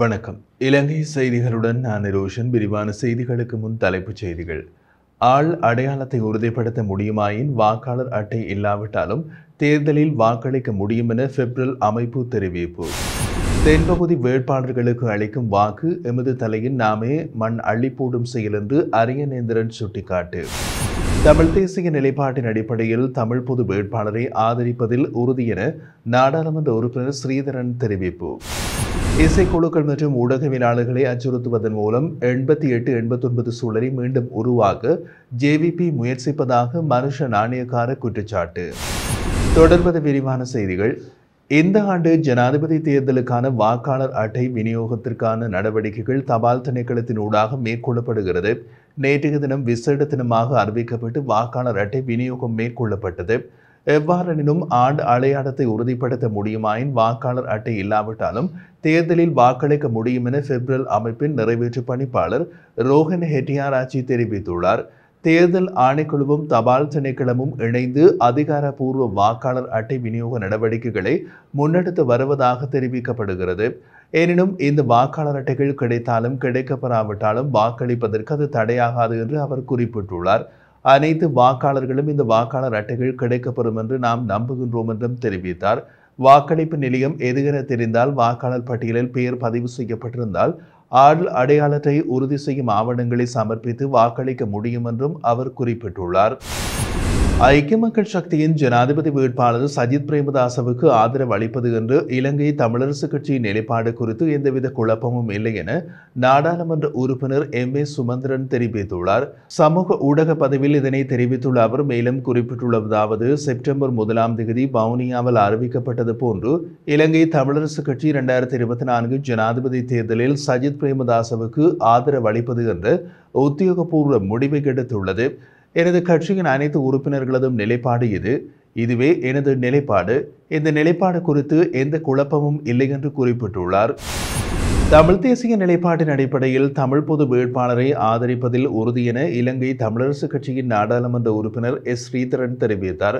வணக்கம் இலங்கை செய்திகளுடன் நான் ரோஷன் விரிவான செய்திகளுக்கு முன் தலைப்புச் செய்திகள் ஆள் அடையாளத்தை உறுதிப்படுத்த முடியுமாயின் வாக்காளர் அட்டை இல்லாவிட்டாலும் தேர்தலில் வாக்களிக்க முடியும் என பிப்ரல் அமைப்பு தெரிவிப்பு தென்பகுதி வேட்பாளர்களுக்கு அளிக்கும் வாக்கு எமது தலையில் நாமே மண் அள்ளிப்போடும் செயலென்று அரியநேந்திரன் சுட்டிக்காட்டு தமிழ் தேசிய நிலைப்பாட்டின் அடிப்படையில் தமிழ் பொது வேட்பாளரை ஆதரிப்பதில் உறுதி என நாடாளுமன்ற உறுப்பினர் ஸ்ரீதரன் தெரிவிப்பு இசைக்குழுக்கள் மற்றும் ஊடகவியலாளர்களை அச்சுறுத்துவதன் மூலம் எண்பத்தி எட்டு எண்பத்தொன்பது சூழலை மீண்டும் உருவாக்க ஜேவிபி முயற்சிப்பதாக மனுஷ நாணயக்கார குற்றச்சாட்டு தொடர்வது விரிவான செய்திகள் இந்த ஆண்டு ஜனாதிபதி தேர்தலுக்கான வாக்காளர் அட்டை விநியோகத்திற்கான நடவடிக்கைகள் தபால் திணைக்களத்தின் ஊடாக மேற்கொள்ளப்படுகிறது நேற்றைய தினம் விசேட தினமாக அறிவிக்கப்பட்டு வாக்காளர் அட்டை விநியோகம் மேற்கொள்ளப்பட்டது எவ்வாறெனினும் ஆண்டு அடையாளத்தை உறுதிப்படுத்த முடியுமாயின் வாக்காளர் அட்டை இல்லாவிட்டாலும் தேர்தலில் வாக்களிக்க முடியும் என பிப்ரல் அமைப்பின் நிறைவேற்று பணிப்பாளர் ரோஹன் ஹெட்டியாராச்சி தெரிவித்துள்ளார் தேர்தல் ஆணைக்குழுவும் தபால் திணைக்களமும் இணைந்து அதிகாரப்பூர்வ வாக்காளர் அட்டை விநியோக நடவடிக்கைகளை முன்னெடுத்து வருவதாக தெரிவிக்கப்படுகிறது எனினும் இந்த வாக்காளர் அட்டைகள் கிடைத்தாலும் கிடைக்கப்பெறாவிட்டாலும் வாக்களிப்பதற்கு அது தடையாகாது என்று அவர் குறிப்பிட்டுள்ளார் அனைத்து வாக்காளர்களும் இந்த வாக்காளர் அட்டைகள் கிடைக்கப்படும் என்று நாம் நம்புகின்றோம் என்றும் தெரிவித்தார் வாக்களிப்பு நிலையம் எதுகென தெரிந்தால் வாக்காளர் பட்டியலில் பெயர் பதிவு செய்யப்பட்டிருந்தால் ஆள் அடையாளத்தை உறுதி செய்யும் ஆவணங்களை சமர்ப்பித்து வாக்களிக்க முடியும் என்றும் அவர் குறிப்பிட்டுள்ளார் ஐக்கிய மக்கள் சக்தியின் ஜனாதிபதி வேட்பாளர் சஜித் பிரேமதாசவுக்கு ஆதரவு அளிப்பது என்று இலங்கை தமிழரசு கட்சியின் நிலைப்பாடு குறித்து எந்தவித குழப்பமும் இல்லை என நாடாளுமன்ற உறுப்பினர் எம் ஏ சுமந்திரன் தெரிவித்துள்ளார் சமூக ஊடக பதிவில் இதனை தெரிவித்துள்ள அவர் மேலும் குறிப்பிட்டுள்ளதாவது செப்டம்பர் முதலாம் தேதி பவுனியாவில் அறிவிக்கப்பட்டது போன்று இலங்கை தமிழரசு கட்சி இரண்டாயிரத்தி இருபத்தி நான்கு ஜனாதிபதி தேர்தலில் சஜித் பிரேமதாசவுக்கு ஆதரவு அளிப்பது என்று உத்தியோகபூர்வ முடிவை எடுத்துள்ளது எனது கட்சியின் அனைத்து உறுப்பினர்களதும் நிலைப்பாடு இது இதுவே எனது நிலைப்பாடு இந்த நிலைப்பாடு குறித்து எந்த குழப்பமும் இல்லை என்று குறிப்பிட்டுள்ளார் தமிழ் தேசிய நிலைப்பாட்டின் அடிப்படையில் தமிழ் பொது வேட்பாளரை ஆதரிப்பதில் என இலங்கை தமிழரசு கட்சியின் நாடாளுமன்ற உறுப்பினர் எஸ் ஸ்ரீதரன் தெரிவித்தார்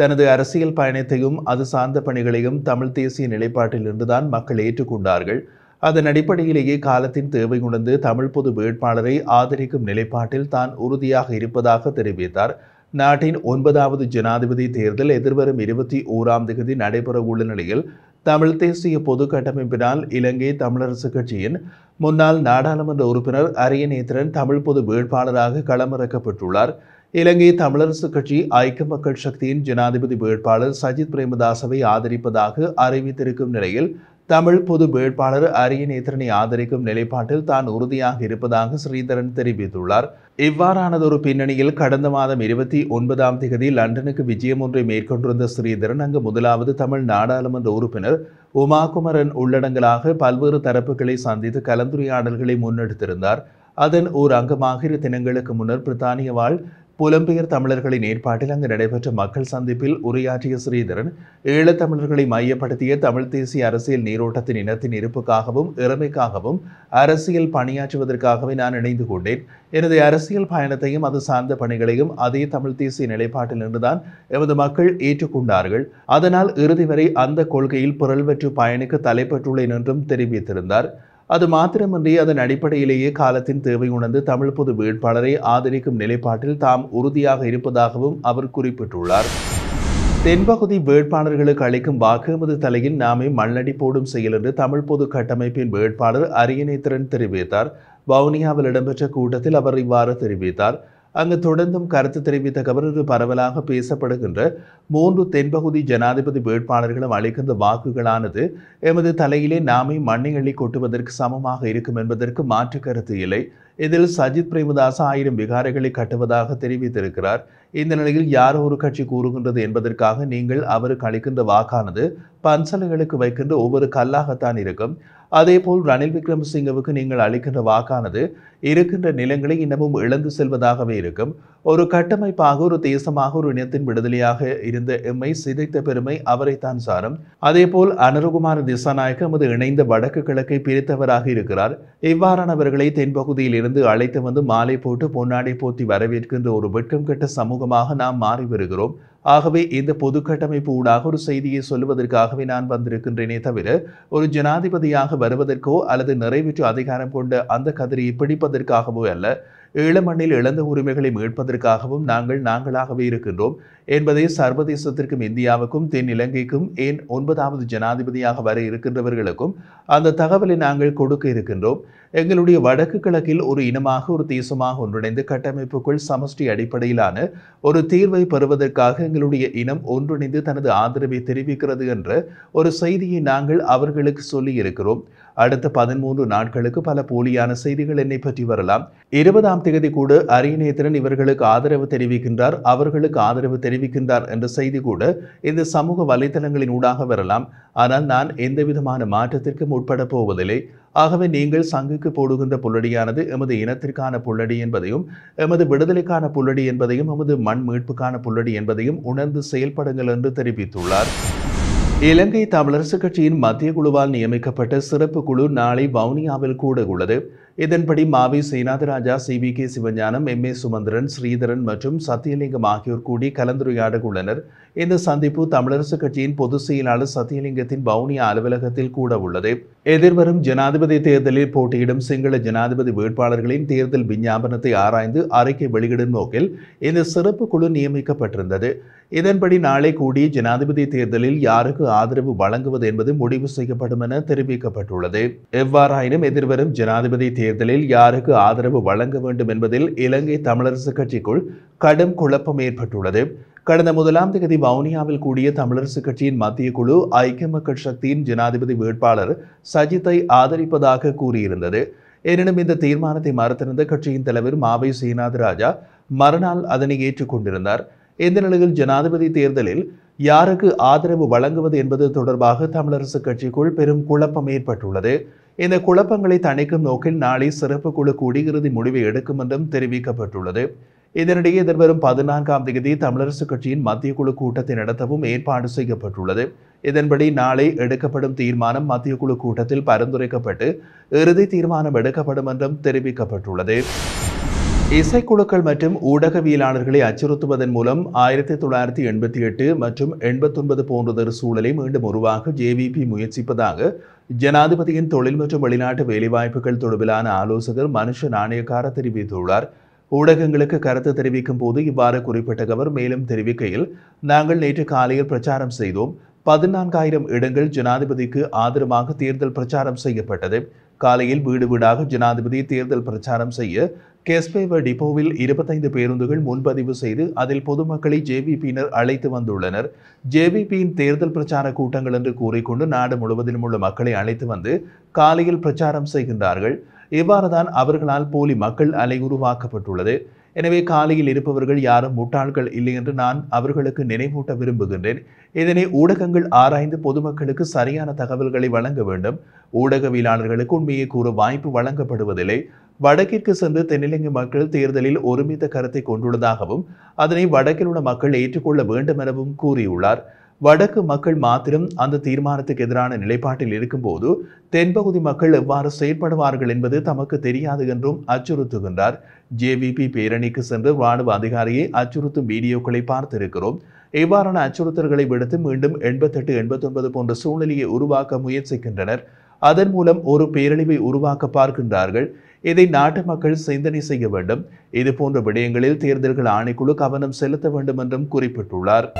தனது அரசியல் பயணத்தையும் அது சார்ந்த பணிகளையும் தமிழ் தேசிய நிலைப்பாட்டிலிருந்துதான் மக்கள் ஏற்றுக்கொண்டார்கள் அதன் அடிப்படையிலேயே காலத்தின் தேவை உணர்ந்து தமிழ் பொது வேட்பாளரை ஆதரிக்கும் நிலைப்பாட்டில் தான் உறுதியாக இருப்பதாக தெரிவித்தார் நாட்டின் ஒன்பதாவது ஜனாதிபதி தேர்தல் எதிர்வரும் இருபத்தி ஓராம் தேதி நடைபெறவுள்ள நிலையில் தமிழ் தேசிய பொது கட்டமைப்பினால் இலங்கை தமிழரசு கட்சியின் முன்னாள் நாடாளுமன்ற உறுப்பினர் அரியநேத்திரன் தமிழ் பொது வேட்பாளராக களமிறக்கப்பட்டுள்ளார் இலங்கை தமிழரசு கட்சி ஐக்கிய மக்கள் சக்தியின் ஜனாதிபதி வேட்பாளர் சஜித் பிரேமதாசவை ஆதரிப்பதாக அறிவித்திருக்கும் நிலையில் தமிழ் பொது வேட்பாளர் நேத்திரனை ஆதரிக்கும் நிலைப்பாட்டில் தான் உறுதியாக இருப்பதாக ஸ்ரீதரன் தெரிவித்துள்ளார் இவ்வாறானதொரு பின்னணியில் கடந்த மாதம் இருபத்தி ஒன்பதாம் தேதி லண்டனுக்கு விஜயம் ஒன்றை மேற்கொண்டிருந்த ஸ்ரீதரன் அங்கு முதலாவது தமிழ் நாடாளுமன்ற உறுப்பினர் உமாகுமரன் உள்ளடங்கலாக பல்வேறு தரப்புகளை சந்தித்து கலந்துரையாடல்களை முன்னெடுத்திருந்தார் அதன் ஓர் அங்கமாக இரு தினங்களுக்கு முன்னர் பிரித்தானிய வாழ் புலம்பெயர் தமிழர்களின் ஏற்பாட்டில் அங்கு நடைபெற்ற மக்கள் சந்திப்பில் உரையாற்றிய ஸ்ரீதரன் ஈழத்தமிழர்களை மையப்படுத்திய தமிழ்த் தேசிய அரசியல் நீரோட்டத்தின் இனத்தின் இருப்புக்காகவும் இறமைக்காகவும் அரசியல் பணியாற்றுவதற்காகவே நான் இணைந்து கொண்டேன் எனது அரசியல் பயணத்தையும் அது சார்ந்த பணிகளையும் அதே தமிழ் தேசிய நிலைப்பாட்டிலிருந்துதான் எமது மக்கள் ஏற்றுக்கொண்டார்கள் அதனால் இறுதி வரை அந்த கொள்கையில் புரள்வற்று பயணிக்கு தலைப்பட்டுள்ளேன் என்றும் தெரிவித்திருந்தார் அது மாத்திரமின்றி அதன் அடிப்படையிலேயே காலத்தின் தேவை உணர்ந்து தமிழ் பொது வேட்பாளரை ஆதரிக்கும் நிலைப்பாட்டில் தாம் உறுதியாக இருப்பதாகவும் அவர் குறிப்பிட்டுள்ளார் தென்பகுதி வேட்பாளர்களுக்கு அளிக்கும் வாக்குமது தலையில் நாமே மண்ணடி போடும் செயல் என்று தமிழ் பொது கட்டமைப்பின் வேட்பாளர் அரியணைத்திறன் தெரிவித்தார் வவுனியாவில் இடம்பெற்ற கூட்டத்தில் அவர் இவ்வாறு தெரிவித்தார் அங்கு தொடர்ந்தும் கருத்து தெரிவித்த கவர்கள் பரவலாக பேசப்படுகின்ற மூன்று தென்பகுதி ஜனாதிபதி வேட்பாளர்களும் அளிக்கின்ற வாக்குகளானது எமது தலையிலே நாமே மண்ணை அள்ளி கொட்டுவதற்கு சமமாக இருக்கும் என்பதற்கு மாற்று கருத்து இல்லை இதில் சஜித் பிரேமதாசா ஆயிரம் விகாரைகளை கட்டுவதாக தெரிவித்திருக்கிறார் இந்த நிலையில் யார் ஒரு கட்சி கூறுகின்றது என்பதற்காக நீங்கள் அவருக்கு அளிக்கின்ற வாக்கானது பன்சலைகளுக்கு வைக்கின்ற ஒவ்வொரு கல்லாகத்தான் இருக்கும் அதேபோல் ரணில் விக்ரமசிங்கவுக்கு நீங்கள் அளிக்கின்ற வாக்கானது இருக்கின்ற நிலங்களை இன்னமும் இழந்து செல்வதாகவே இருக்கும் ஒரு கட்டமைப்பாக ஒரு தேசமாக ஒரு இனத்தின் விடுதலையாக இருந்த எம்மை சிதைத்த பெருமை அவரைத்தான் சாரும் அதேபோல் அனுரகுமார் திசாநாயக் எமது இணைந்த வடக்கு கிழக்கை பிரித்தவராக இருக்கிறார் இவ்வாறானவர்களை தென்பகுதியில் இருந்து அழைத்து வந்து மாலை போட்டு பொன்னாடை போத்தி வரவேற்கின்ற ஒரு வெட்கம் கெட்ட சமூகமாக நாம் மாறி வருகிறோம் ஆகவே இந்த பொது கட்டமைப்பு ஊடாக ஒரு செய்தியை சொல்லுவதற்காகவே நான் வந்திருக்கின்றேனே தவிர ஒரு ஜனாதிபதியாக வருவதற்கோ அல்லது நிறைவேற்று அதிகாரம் கொண்ட அந்த கதிரியை பிடிப்பதற்காகவோ அல்ல ஈழமண்ணில் இழந்த உரிமைகளை மீட்பதற்காகவும் நாங்கள் நாங்களாகவே இருக்கின்றோம் என்பதை சர்வதேசத்திற்கும் இந்தியாவுக்கும் தென் இலங்கைக்கும் ஏன் ஒன்பதாவது ஜனாதிபதியாக வர இருக்கின்றவர்களுக்கும் அந்த தகவலை நாங்கள் கொடுக்க இருக்கின்றோம் எங்களுடைய வடக்கு கிழக்கில் ஒரு இனமாக ஒரு தேசமாக ஒன்றிணைந்து கட்டமைப்புக்குள் சமஷ்டி அடிப்படையிலான ஒரு தீர்வை பெறுவதற்காக எங்களுடைய இனம் ஒன்றிணைந்து தனது ஆதரவை தெரிவிக்கிறது என்ற ஒரு செய்தியை நாங்கள் அவர்களுக்கு சொல்லி இருக்கிறோம் அடுத்த பதிமூன்று நாட்களுக்கு பல போலியான செய்திகள் என்னை பற்றி வரலாம் இருபதாம் தேதி கூட அரியநேத்திரன் இவர்களுக்கு ஆதரவு தெரிவிக்கின்றார் அவர்களுக்கு ஆதரவு தெரிவிக்கின்றார் என்ற செய்தி கூட இந்த சமூக வலைதளங்களின் ஊடாக வரலாம் ஆனால் நான் எந்த விதமான மாற்றத்திற்கும் உட்பட போவதில்லை ஆகவே நீங்கள் சங்குக்கு போடுகின்ற புள்ளடியானது எமது இனத்திற்கான புள்ளடி என்பதையும் எமது விடுதலைக்கான புள்ளடி என்பதையும் எமது மண் மீட்புக்கான புள்ளடி என்பதையும் உணர்ந்து செயல்படுங்கள் என்று தெரிவித்துள்ளார் இலங்கை தமிழரசுக் கட்சியின் மத்திய குழுவால் நியமிக்கப்பட்ட சிறப்பு குழு நாளை வவுனியாவில் கூட உள்ளது இதன்படி Mavai Senathirajah C V K Sivagnanam M A Sumanthiran Sritharan மற்றும் சத்தியலிங்கம் ஆகியோர் கூடி கலந்துரையாட உள்ளனர் இந்த சந்திப்பு தமிழரசு கட்சியின் பொதுச் செயலாளர் சத்தியலிங்கத்தின் பவுனிய அலுவலகத்தில் கூட உள்ளது எதிர்வரும் ஜனாதிபதி தேர்தலில் போட்டியிடும் சிங்கள ஜனாதிபதி வேட்பாளர்களின் தேர்தல் விஞ்ஞாபனத்தை ஆராய்ந்து அறிக்கை வெளியிடும் நோக்கில் இந்த சிறப்பு குழு நியமிக்கப்பட்டிருந்தது இதன்படி நாளை கூடி ஜனாதிபதி தேர்தலில் யாருக்கு ஆதரவு வழங்குவது என்பது முடிவு செய்யப்படும் என தெரிவிக்கப்பட்டுள்ளது எவ்வாறாயினும் எதிர்வரும் ஜனாதிபதி தேர்தல் தேர்தலில் யாருக்கு ஆதரவு வழங்க வேண்டும் என்பதில் இலங்கை தமிழரசுக் கட்சிக்குள் கடும் குழப்பம் ஏற்பட்டுள்ளது கடந்த முதலாம் தேதி வவுனியாவில் கூடிய தமிழரசுக் கட்சியின் மத்திய குழு ஐக்கிய மக்கள் சக்தியின் ஜனாதிபதி வேட்பாளர் சஜித்தை ஆதரிப்பதாக கூறியிருந்தது எனினும் இந்த தீர்மானத்தை மறுத்திருந்த கட்சியின் தலைவர் மாவை சீனாத் ராஜா மறுநாள் அதனை ஏற்றுக்கொண்டிருந்தார் இந்த நிலையில் ஜனாதிபதி தேர்தலில் யாருக்கு ஆதரவு வழங்குவது என்பது தொடர்பாக தமிழரசுக் கட்சிக்குள் பெரும் குழப்பம் ஏற்பட்டுள்ளது இந்த குழப்பங்களை தணிக்கும் நோக்கில் நாளை சிறப்பு குழு குடியிறுதி முடிவை எடுக்கும் என்றும் தெரிவிக்கப்பட்டுள்ளது இதனிடையே எதிர்வரும் பதினான்காம் தேதி தமிழரசுக் கட்சியின் மத்திய குழு கூட்டத்தை நடத்தவும் ஏற்பாடு செய்யப்பட்டுள்ளது இதன்படி நாளை எடுக்கப்படும் தீர்மானம் மத்திய குழு கூட்டத்தில் பரிந்துரைக்கப்பட்டு இறுதி தீர்மானம் எடுக்கப்படும் என்றும் தெரிவிக்கப்பட்டுள்ளது இசைக்குழுக்கள் மற்றும் ஊடகவியலாளர்களை அச்சுறுத்துவதன் மூலம் ஆயிரத்தி தொள்ளாயிரத்தி எண்பத்தி எட்டு மற்றும் எண்பத்தொன்பது போன்றதொரு சூழலை மீண்டும் உருவாக ஜேவிபி முயற்சிப்பதாக ஜனாதிபதியின் தொழில் மற்றும் வெளிநாட்டு வேலைவாய்ப்புகள் தொடர்பிலான ஆலோசகர் மனுஷ நாணயக்கார தெரிவித்துள்ளார் ஊடகங்களுக்கு கருத்து தெரிவிக்கும் போது இவ்வாறு குறிப்பிட்ட அவர் மேலும் தெரிவிக்கையில் நாங்கள் நேற்று காலையில் பிரச்சாரம் செய்தோம் பதினான்காயிரம் இடங்கள் ஜனாதிபதிக்கு ஆதரவாக தேர்தல் பிரச்சாரம் செய்யப்பட்டது காலையில் வீடு வீடாக ஜனாதிபதி தேர்தல் பிரச்சாரம் செய்ய கெஸ்பேவ டிப்போவில் இருபத்தைந்து பேருந்துகள் முன்பதிவு செய்து அதில் பொதுமக்களை ஜேவிபியினர் அழைத்து வந்துள்ளனர் ஜேவிபியின் தேர்தல் பிரச்சார கூட்டங்கள் என்று கூறிக்கொண்டு நாடு முழுவதிலும் உள்ள மக்களை அழைத்து வந்து காலையில் பிரச்சாரம் செய்கின்றார்கள் இவ்வாறு தான் அவர்களால் போலி மக்கள் அலை உருவாக்கப்பட்டுள்ளது எனவே காலையில் இருப்பவர்கள் யாரும் முட்டாள்கள் இல்லை என்று நான் அவர்களுக்கு நினைவூட்ட விரும்புகின்றேன் இதனை ஊடகங்கள் ஆராய்ந்து பொதுமக்களுக்கு சரியான தகவல்களை வழங்க வேண்டும் ஊடகவியலாளர்களுக்கு உண்மையை கூற வாய்ப்பு வழங்கப்படுவதில்லை வடக்கிற்கு சென்று தென்னிலங்கை மக்கள் தேர்தலில் ஒருமித்த கருத்தை கொண்டுள்ளதாகவும் அதனை வடக்கில் உள்ள மக்கள் ஏற்றுக்கொள்ள வேண்டும் எனவும் கூறியுள்ளார் வடக்கு மக்கள் மாத்திரம் அந்த தீர்மானத்துக்கு எதிரான நிலைப்பாட்டில் இருக்கும்போது தென்பகுதி மக்கள் எவ்வாறு செயல்படுவார்கள் என்பது தமக்கு தெரியாது என்றும் அச்சுறுத்துகின்றார் ஜேவிபி பேரணிக்கு சென்று ராணுவ அதிகாரியை அச்சுறுத்தும் வீடியோக்களை பார்த்திருக்கிறோம் இவ்வாறான அச்சுறுத்தல்களை விடுத்து மீண்டும் எண்பத்தெட்டு எண்பத்தொன்பது போன்ற சூழ்நிலையை உருவாக்க முயற்சிக்கின்றனர் அதன் மூலம் ஒரு பேரழிவை உருவாக்க பார்க்கின்றார்கள் இதை நாட்டு மக்கள் சிந்தனை செய்ய வேண்டும் இதுபோன்ற விடயங்களில் தேர்தல்கள் ஆணைக்குழு கவனம் செலுத்த வேண்டும் என்றும் குறிப்பிட்டுள்ளார்